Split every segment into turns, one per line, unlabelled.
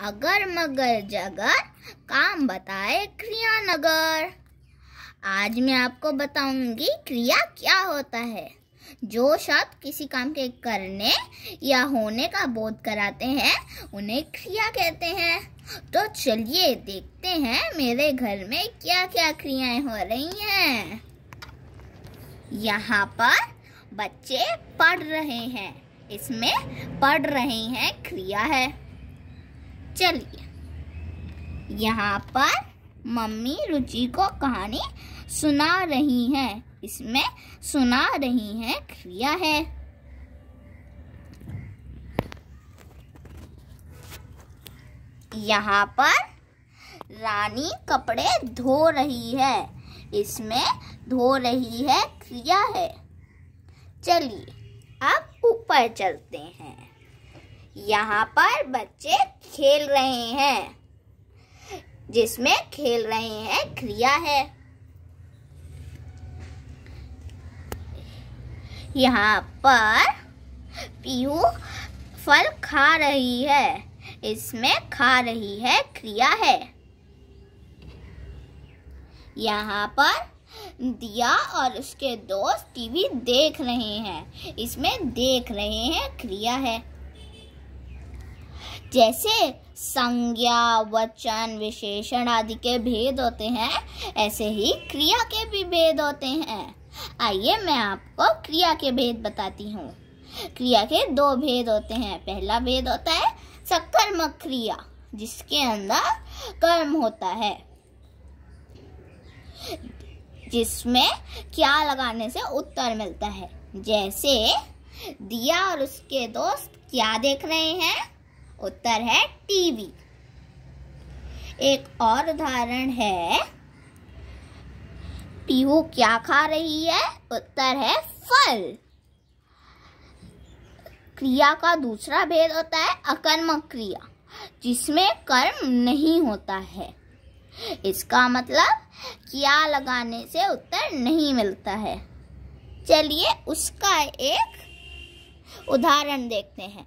अगर मगर जगर काम बताए क्रिया नगर आज मैं आपको बताऊंगी क्रिया क्या होता है जो शब्द किसी काम के करने या होने का बोध कराते हैं उन्हें क्रिया कहते हैं तो चलिए देखते हैं मेरे घर में क्या क्या क्रियाएं हो रही हैं यहाँ पर बच्चे पढ़ रहे हैं इसमें पढ़ रहे हैं क्रिया है चलिए यहाँ पर मम्मी रुचि को कहानी सुना रही है इसमें सुना रही है क्रिया है यहाँ पर रानी कपड़े धो रही है इसमें धो रही है क्रिया है चलिए अब ऊपर चलते हैं यहाँ पर बच्चे खेल रहे हैं जिसमें खेल रहे हैं क्रिया है यहाँ पर पीहू फल खा रही है इसमें खा रही है क्रिया है यहाँ पर दिया और उसके दोस्त टीवी देख रहे हैं इसमें देख रहे हैं क्रिया है जैसे संज्ञा वचन विशेषण आदि के भेद होते हैं ऐसे ही क्रिया के भी भेद होते हैं आइए मैं आपको क्रिया के भेद बताती हूँ क्रिया के दो भेद होते हैं पहला भेद होता है सकर्मक क्रिया जिसके अंदर कर्म होता है जिसमें क्या लगाने से उत्तर मिलता है जैसे दिया और उसके दोस्त क्या देख रहे हैं उत्तर है टीवी एक और उदाहरण है पीहू क्या खा रही है उत्तर है फल क्रिया का दूसरा भेद होता है अकर्म क्रिया जिसमें कर्म नहीं होता है इसका मतलब किया लगाने से उत्तर नहीं मिलता है चलिए उसका एक उदाहरण देखते हैं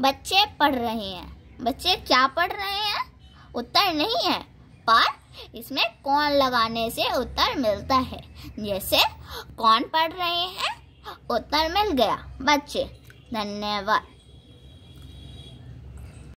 बच्चे पढ़ रहे हैं बच्चे क्या पढ़ रहे हैं उत्तर नहीं है पर इसमें कौन लगाने से उत्तर मिलता है जैसे कौन पढ़ रहे हैं उत्तर मिल गया बच्चे धन्यवाद